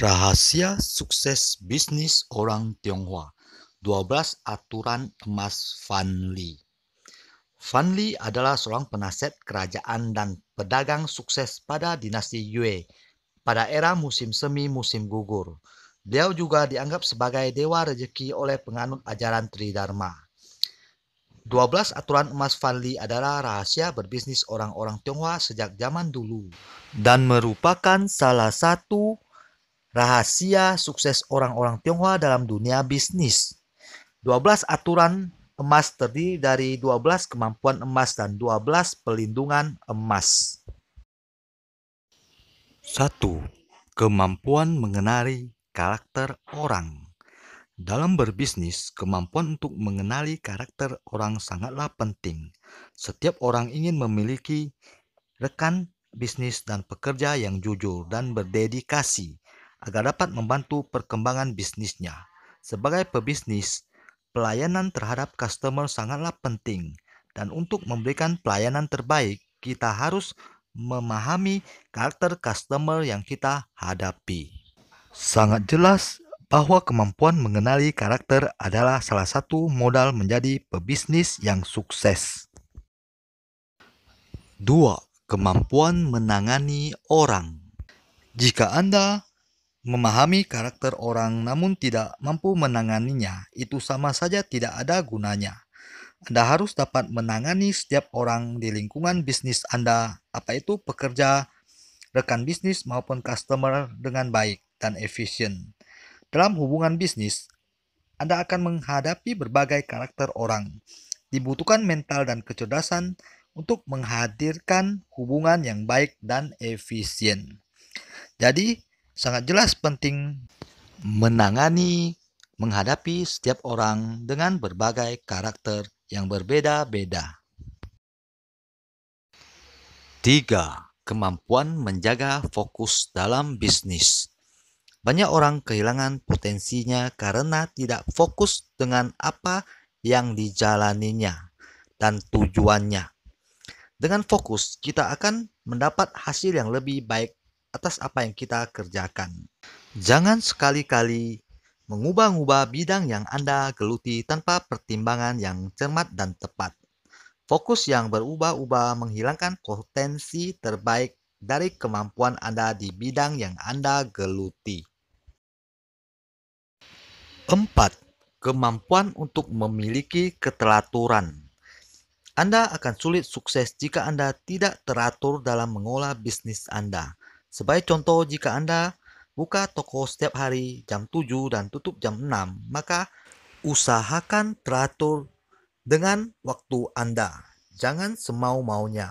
Rahasia Sukses Bisnis Orang Tionghoa 12 Aturan Emas Van Li Van Li adalah seorang penasihat kerajaan dan pedagang sukses pada dinasti Yue pada era musim semi musim gugur. Beliau juga dianggap sebagai dewa rezeki oleh penganut ajaran Tridharma. 12 aturan emas Van Li adalah rahasia berbisnis orang-orang Tionghoa sejak zaman dulu dan merupakan salah satu Rahasia sukses orang-orang Tionghoa dalam dunia bisnis. 12 aturan emas terdiri dari 12 kemampuan emas dan 12 pelindungan emas. 1. Kemampuan mengenali karakter orang. Dalam berbisnis, kemampuan untuk mengenali karakter orang sangatlah penting. Setiap orang ingin memiliki rekan bisnis dan pekerja yang jujur dan berdedikasi agar dapat membantu perkembangan bisnisnya. Sebagai pebisnis, pelayanan terhadap customer sangatlah penting dan untuk memberikan pelayanan terbaik, kita harus memahami karakter customer yang kita hadapi. Sangat jelas bahwa kemampuan mengenali karakter adalah salah satu modal menjadi pebisnis yang sukses. 2. Kemampuan menangani orang. Jika Anda Memahami karakter orang namun tidak mampu menanganinya itu sama saja tidak ada gunanya. Anda harus dapat menangani setiap orang di lingkungan bisnis Anda, apa itu pekerja, rekan bisnis maupun customer dengan baik dan efisien. Dalam hubungan bisnis, Anda akan menghadapi berbagai karakter orang. Dibutuhkan mental dan kecerdasan untuk menghadirkan hubungan yang baik dan efisien. Jadi, sangat jelas penting menangani, menghadapi setiap orang dengan berbagai karakter yang berbeda-beda. 3. Kemampuan menjaga fokus dalam bisnis. Banyak orang kehilangan potensinya karena tidak fokus dengan apa yang dijalaninya dan tujuannya. Dengan fokus, kita akan mendapat hasil yang lebih baik atas apa yang kita kerjakan. Jangan sekali-kali mengubah-ubah bidang yang Anda geluti tanpa pertimbangan yang cermat dan tepat. Fokus yang berubah-ubah menghilangkan potensi terbaik dari kemampuan Anda di bidang yang Anda geluti. 4. Kemampuan untuk memiliki keteraturan. Anda akan sulit sukses jika Anda tidak teratur dalam mengolah bisnis Anda. Sebagai contoh, jika Anda buka toko setiap hari jam 7 dan tutup jam 6, maka usahakan teratur dengan waktu Anda. Jangan semau-maunya.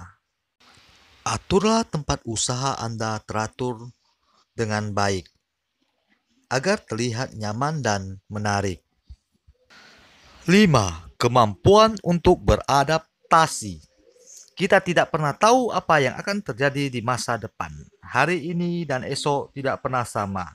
Aturlah tempat usaha Anda teratur dengan baik agar terlihat nyaman dan menarik. 5. Kemampuan untuk beradaptasi. Kita tidak pernah tahu apa yang akan terjadi di masa depan. Hari ini dan esok tidak pernah sama.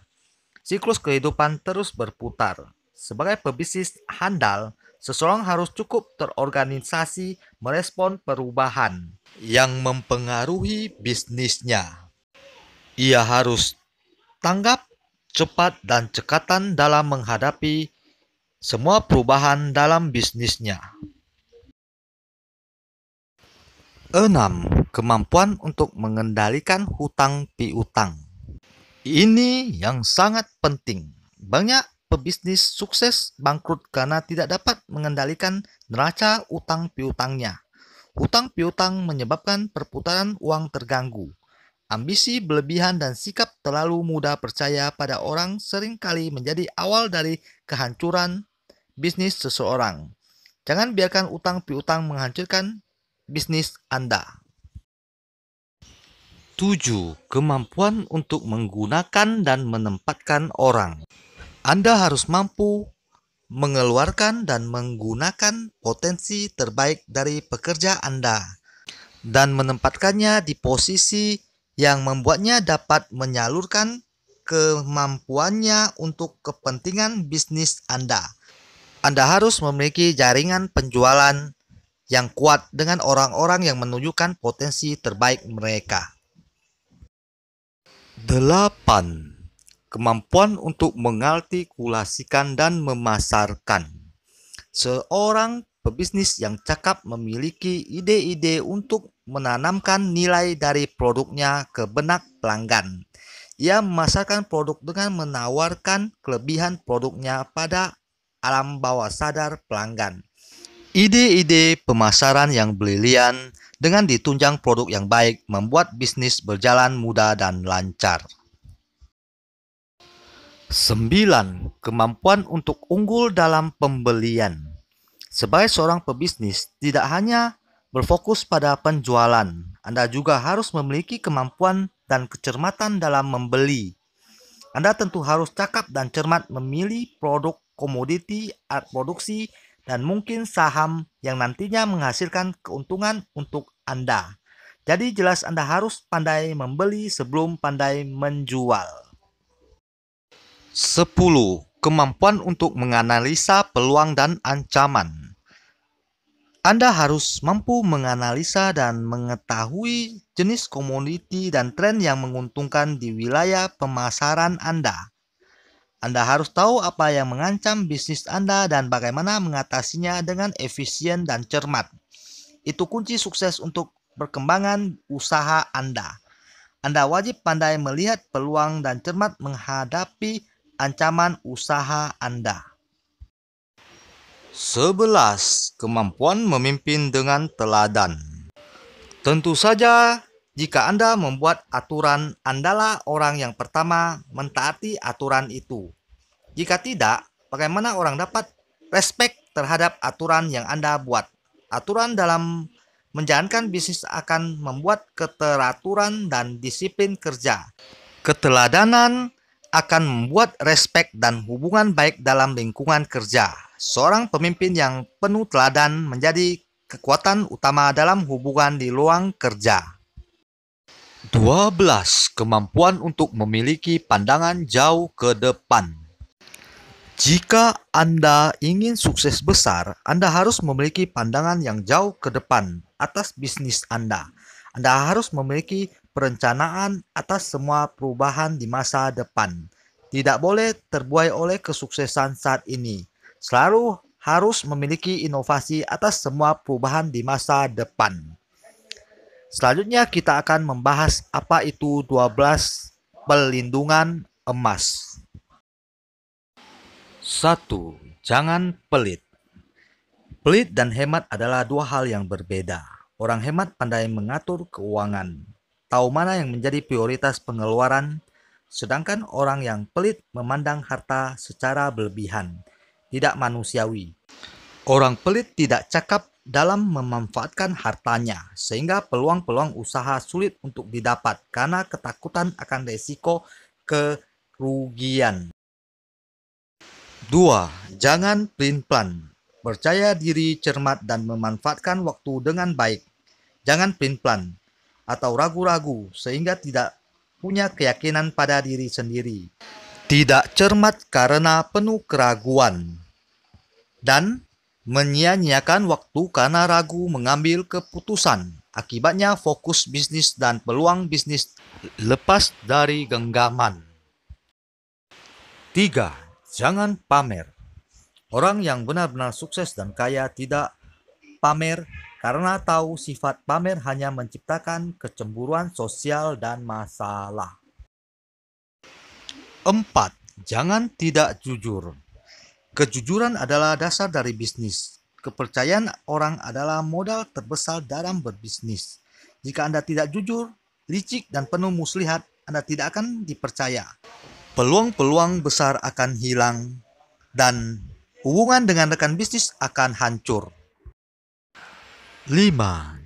Siklus kehidupan terus berputar. Sebagai pebisnis handal, seseorang harus cukup terorganisasi merespon perubahan yang mempengaruhi bisnisnya. Ia harus tanggap, cepat, dan cekatan dalam menghadapi semua perubahan dalam bisnisnya. 6. Kemampuan untuk mengendalikan hutang piutang. Ini yang sangat penting. Banyak pebisnis sukses bangkrut karena tidak dapat mengendalikan neraca utang piutangnya. Hutang piutang menyebabkan perputaran uang terganggu. Ambisi berlebihan dan sikap terlalu mudah percaya pada orang seringkali menjadi awal dari kehancuran bisnis seseorang. Jangan biarkan utang piutang menghancurkan bisnis Anda. 7. Kemampuan untuk menggunakan dan menempatkan orang. Anda harus mampu mengeluarkan dan menggunakan potensi terbaik dari pekerja Anda dan menempatkannya di posisi yang membuatnya dapat menyalurkan kemampuannya untuk kepentingan bisnis Anda. Anda harus memiliki jaringan penjualan yang kuat dengan orang-orang yang menunjukkan potensi terbaik mereka. 8. Kemampuan untuk mengartikulasikan dan memasarkan. Seorang pebisnis yang cakap memiliki ide-ide untuk menanamkan nilai dari produknya ke benak pelanggan. Ia memasarkan produk dengan menawarkan kelebihan produknya pada alam bawah sadar pelanggan. Ide-ide pemasaran yang brilian dengan ditunjang produk yang baik membuat bisnis berjalan mudah dan lancar. 9. Kemampuan untuk unggul dalam pembelian. Sebagai seorang pebisnis, tidak hanya berfokus pada penjualan, Anda juga harus memiliki kemampuan dan kecermatan dalam membeli. Anda tentu harus cakap dan cermat memilih produk komoditi, produksi, dan mungkin saham yang nantinya menghasilkan keuntungan untuk Anda. Jadi jelas Anda harus pandai membeli sebelum pandai menjual. 10. Kemampuan untuk menganalisa peluang dan ancaman. Anda harus mampu menganalisa dan mengetahui jenis komoditi dan tren yang menguntungkan di wilayah pemasaran Anda. Anda harus tahu apa yang mengancam bisnis Anda dan bagaimana mengatasinya dengan efisien dan cermat. Itu kunci sukses untuk perkembangan usaha Anda. Anda wajib pandai melihat peluang dan cermat menghadapi ancaman usaha Anda. 11. Kemampuan memimpin dengan teladan. Tentu saja, jika Anda membuat aturan, Andalah orang yang pertama mentaati aturan itu. Jika tidak, bagaimana orang dapat respect terhadap aturan yang Anda buat? Aturan dalam menjalankan bisnis akan membuat keteraturan dan disiplin kerja. Keteladanan akan membuat respect dan hubungan baik dalam lingkungan kerja. Seorang pemimpin yang penuh teladan menjadi kekuatan utama dalam hubungan di ruang kerja. 12. Kemampuan untuk memiliki pandangan jauh ke depan. Jika Anda ingin sukses besar, Anda harus memiliki pandangan yang jauh ke depan atas bisnis Anda. Anda harus memiliki perencanaan atas semua perubahan di masa depan. Tidak boleh terbuai oleh kesuksesan saat ini. Selalu harus memiliki inovasi atas semua perubahan di masa depan. Selanjutnya kita akan membahas apa itu 12 pelindungan emas. 1. Jangan pelit. Pelit dan hemat adalah dua hal yang berbeda. Orang hemat pandai mengatur keuangan, tahu mana yang menjadi prioritas pengeluaran, sedangkan orang yang pelit memandang harta secara berlebihan, tidak manusiawi. Orang pelit tidak cakap dalam memanfaatkan hartanya, sehingga peluang-peluang usaha sulit untuk didapat karena ketakutan akan resiko kerugian. 2. Jangan pelin plan. Percaya diri, cermat, dan memanfaatkan waktu dengan baik. Jangan pelin plan atau ragu-ragu sehingga tidak punya keyakinan pada diri sendiri. Tidak cermat karena penuh keraguan. Dan menyia-nyiakan waktu karena ragu mengambil keputusan. Akibatnya fokus bisnis dan peluang bisnis lepas dari genggaman. 3. Jangan pamer. Orang yang benar-benar sukses dan kaya tidak pamer karena tahu sifat pamer hanya menciptakan kecemburuan sosial dan masalah. 4. Jangan tidak jujur. Kejujuran adalah dasar dari bisnis. Kepercayaan orang adalah modal terbesar dalam berbisnis. Jika Anda tidak jujur, licik, dan penuh muslihat, Anda tidak akan dipercaya. Peluang-peluang besar akan hilang, dan hubungan dengan rekan bisnis akan hancur. 5.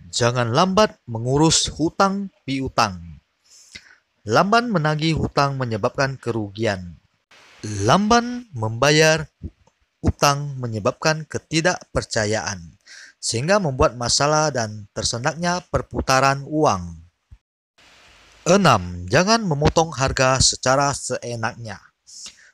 Jangan lambat mengurus hutang piutang. Lamban menagih hutang menyebabkan kerugian. Lamban membayar utang menyebabkan ketidakpercayaan, sehingga membuat masalah dan tersendaknya perputaran uang. 6. Jangan memotong harga secara seenaknya.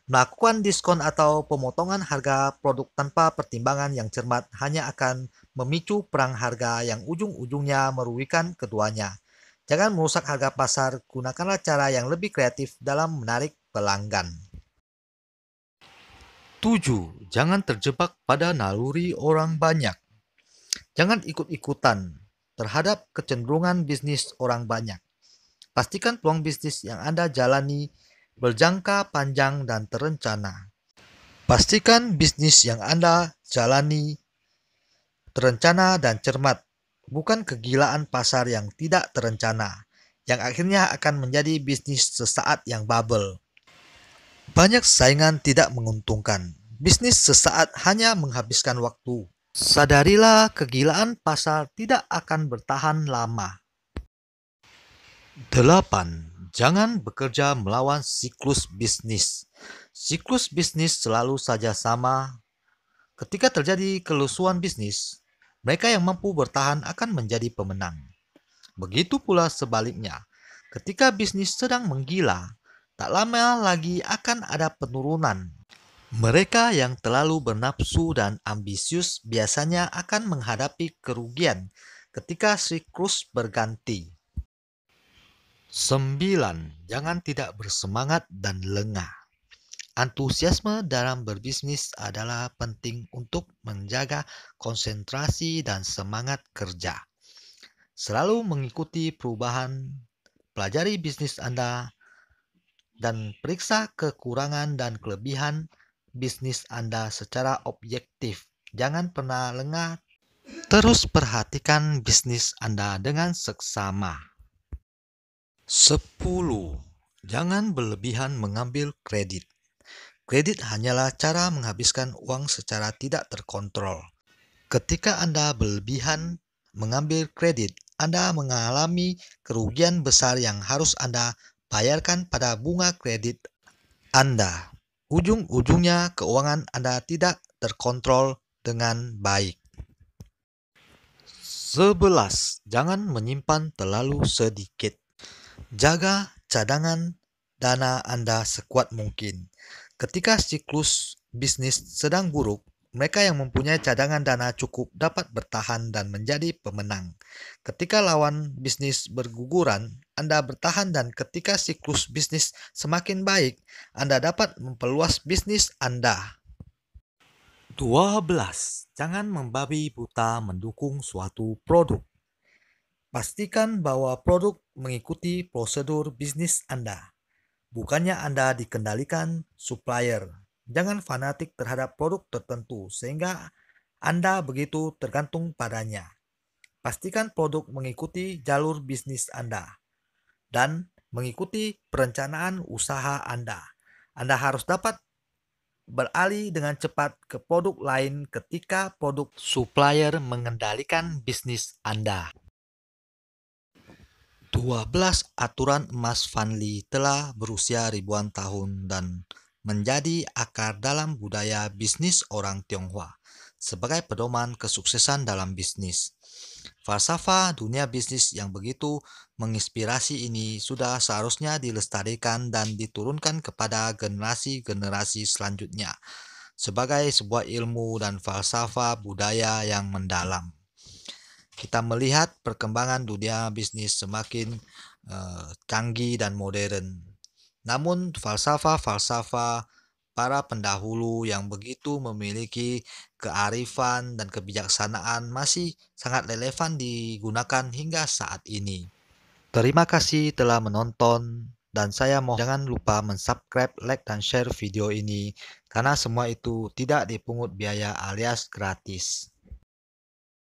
Melakukan diskon atau pemotongan harga produk tanpa pertimbangan yang cermat hanya akan memicu perang harga yang ujung-ujungnya merugikan keduanya. Jangan merusak harga pasar, gunakanlah cara yang lebih kreatif dalam menarik pelanggan. 7. Jangan terjebak pada naluri orang banyak. Jangan ikut-ikutan terhadap kecenderungan bisnis orang banyak. Pastikan peluang bisnis yang Anda jalani berjangka panjang dan terencana. Pastikan bisnis yang Anda jalani terencana dan cermat, bukan kegilaan pasar yang tidak terencana, yang akhirnya akan menjadi bisnis sesaat yang bubble. Banyak saingan tidak menguntungkan. Bisnis sesaat hanya menghabiskan waktu. Sadarilah kegilaan pasar tidak akan bertahan lama. 8. Jangan bekerja melawan siklus bisnis. Siklus bisnis selalu saja sama. Ketika terjadi kelusuan bisnis, mereka yang mampu bertahan akan menjadi pemenang. Begitu pula sebaliknya, ketika bisnis sedang menggila, tak lama lagi akan ada penurunan. Mereka yang terlalu bernafsu dan ambisius biasanya akan menghadapi kerugian ketika siklus berganti. 9. Jangan tidak bersemangat dan lengah. Antusiasme dalam berbisnis adalah penting untuk menjaga konsentrasi dan semangat kerja. Selalu mengikuti perubahan, pelajari bisnis Anda, dan periksa kekurangan dan kelebihan bisnis Anda secara objektif. Jangan pernah lengah. Terus perhatikan bisnis Anda dengan seksama. 10. Jangan berlebihan mengambil kredit. Kredit hanyalah cara menghabiskan uang secara tidak terkontrol. Ketika Anda berlebihan mengambil kredit, Anda mengalami kerugian besar yang harus Anda bayarkan pada bunga kredit Anda. Ujung-ujungnya keuangan Anda tidak terkontrol dengan baik. 11. Jangan menyimpan terlalu sedikit. Jaga cadangan dana Anda sekuat mungkin. Ketika siklus bisnis sedang buruk, mereka yang mempunyai cadangan dana cukup dapat bertahan dan menjadi pemenang. Ketika lawan bisnis berguguran, Anda bertahan dan ketika siklus bisnis semakin baik, Anda dapat memperluas bisnis Anda. 12. Jangan membabi buta mendukung suatu produk. Pastikan bahwa produk mengikuti prosedur bisnis Anda. Bukannya Anda dikendalikan supplier, Jangan fanatik terhadap produk tertentu sehingga Anda begitu tergantung padanya. Pastikan produk mengikuti jalur bisnis Anda dan mengikuti perencanaan usaha Anda. Anda harus dapat beralih dengan cepat ke produk lain ketika produk supplier mengendalikan bisnis Anda. 12 aturan emas Vanli telah berusia ribuan tahun dan menjadi akar dalam budaya bisnis orang Tionghoa sebagai pedoman kesuksesan dalam bisnis. Falsafah dunia bisnis yang begitu menginspirasi ini sudah seharusnya dilestarikan dan diturunkan kepada generasi-generasi selanjutnya sebagai sebuah ilmu dan falsafah budaya yang mendalam. Kita melihat perkembangan dunia bisnis semakin uh, canggih dan modern namun falsafah-falsafah para pendahulu yang begitu memiliki kearifan dan kebijaksanaan masih sangat relevan digunakan hingga saat ini. Terima kasih telah menonton dan saya mohon jangan lupa mensubscribe, like, dan share video ini karena semua itu tidak dipungut biaya alias gratis.